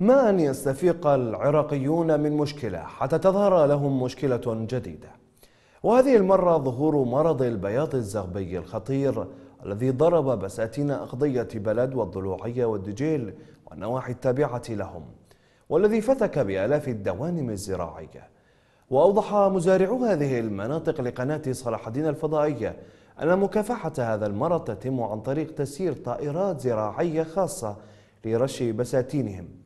ما أن يستفيق العراقيون من مشكلة حتى تظهر لهم مشكلة جديدة وهذه المرة ظهور مرض البياض الزغبي الخطير الذي ضرب بساتين أقضية بلد والضلوعية والدجيل والنواحي التابعة لهم والذي فتك بآلاف الدوانم الزراعية وأوضح مزارعو هذه المناطق لقناة صلاح الدين الفضائية أن مكافحة هذا المرض تتم عن طريق تسيير طائرات زراعية خاصة لرش بساتينهم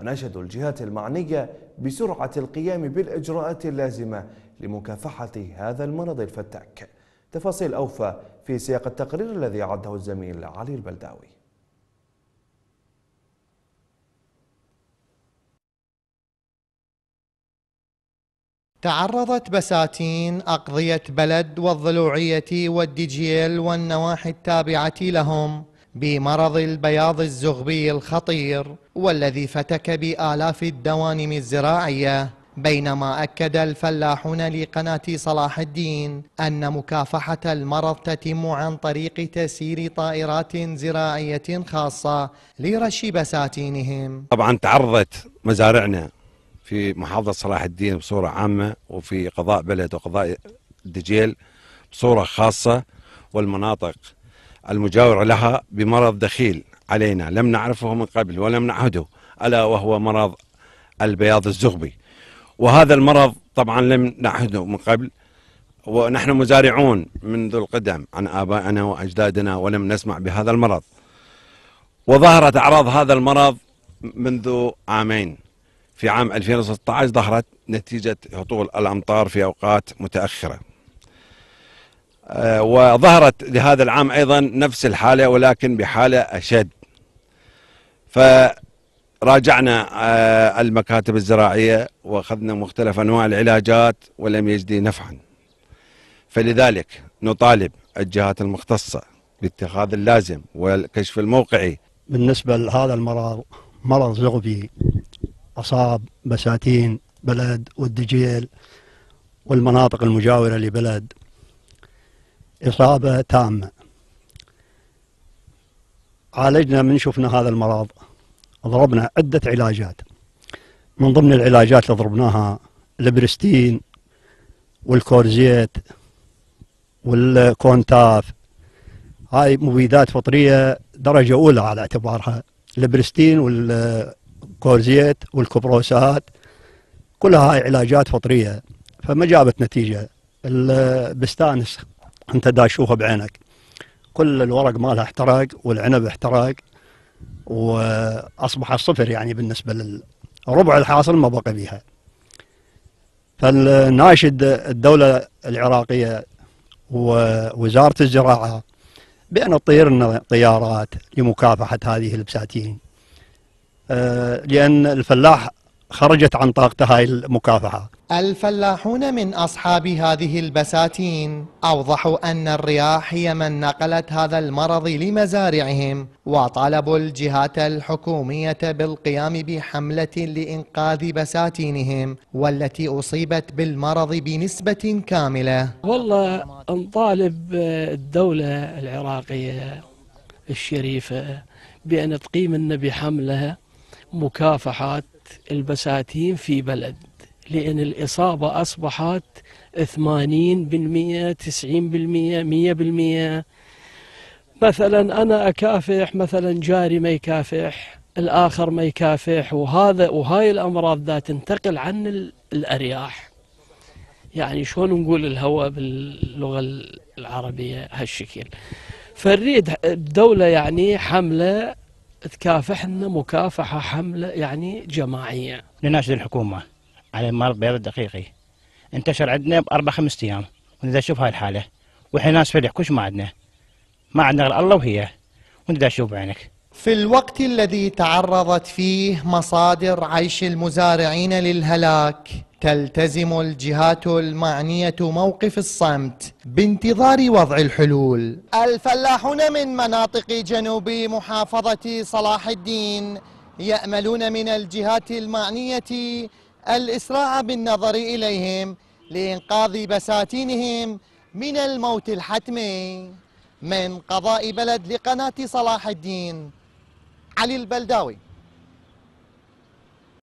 وناشدوا الجهات المعنية بسرعة القيام بالإجراءات اللازمة لمكافحة هذا المرض الفتاك تفاصيل أوفى في سياق التقرير الذي عده الزميل علي البلداوي تعرضت بساتين أقضية بلد والضلوعية والديجيل والنواحي التابعة لهم بمرض البياض الزغبي الخطير والذي فتك بآلاف الدوانم الزراعية بينما أكد الفلاحون لقناة صلاح الدين أن مكافحة المرض تتم عن طريق تسيير طائرات زراعية خاصة لرش بساتينهم طبعا تعرضت مزارعنا في محافظة صلاح الدين بصورة عامة وفي قضاء بلد وقضاء دجيل بصورة خاصة والمناطق المجاور لها بمرض دخيل علينا لم نعرفه من قبل ولم نعهده ألا وهو مرض البياض الزغبي وهذا المرض طبعا لم نعهده من قبل ونحن مزارعون منذ القدم عن آبائنا وأجدادنا ولم نسمع بهذا المرض وظهرت أعراض هذا المرض منذ عامين في عام 2016 ظهرت نتيجة هطول الأمطار في أوقات متأخرة آه، وظهرت لهذا العام أيضا نفس الحالة ولكن بحالة أشد فراجعنا آه، المكاتب الزراعية وأخذنا مختلف أنواع العلاجات ولم يجدي نفعا فلذلك نطالب الجهات المختصة باتخاذ اللازم والكشف الموقعي بالنسبة لهذا المرض مرض زغبي أصاب بساتين بلد والدجيل والمناطق المجاورة لبلد إصابة تامة عالجنا من شفنا هذا المرض ضربنا عدة علاجات من ضمن العلاجات اللي ضربناها البرستين والكورزيت والكونتاف هاي مبيدات فطرية درجة أولى على اعتبارها البرستين والكورزيت والكبروسات كلها هاي علاجات فطرية فما جابت نتيجة البستانس انت دا تشوفه بعينك كل الورق مالها احترق والعنب احترق واصبح الصفر يعني بالنسبه للربع الحاصل ما بقى بيها فالناشد الدوله العراقيه ووزاره الزراعه بان تطير لنا طيارات لمكافحه هذه البساتين آه، لان الفلاح خرجت عن طاقته هاي المكافحه الفلاحون من أصحاب هذه البساتين أوضحوا أن الرياح هي من نقلت هذا المرض لمزارعهم وطالبوا الجهات الحكومية بالقيام بحملة لإنقاذ بساتينهم والتي أصيبت بالمرض بنسبة كاملة والله نطالب الدولة العراقية الشريفة بأن تقيم لنا بحملة مكافحات البساتين في بلد لأن الإصابة أصبحت 80% 90% 100% مثلا أنا أكافح مثلا جاري ما يكافح الآخر ما يكافح وهذا وهاي الأمراض ذات تنتقل عن الأرياح يعني شلون نقول الهواء باللغة العربية هالشكل فنريد الدولة يعني حملة تكافحنا مكافحة حملة يعني جماعية لناشد الحكومة على مرض بيض الدقيقي انتشر عندنا بأربع خمس أيام ونبدا نشوف هاي الحالة وإحنا ناس فلح كلش ما عندنا ما عندنا غير الله وهي ونبدا نشوف بعينك في الوقت الذي تعرضت فيه مصادر عيش المزارعين للهلاك تلتزم الجهات المعنية موقف الصمت بانتظار وضع الحلول الفلاحون من مناطق جنوب محافظة صلاح الدين يأملون من الجهات المعنية الإسراع بالنظر إليهم لإنقاذ بساتينهم من الموت الحتمي من قضاء بلد لقناة صلاح الدين علي البلداوي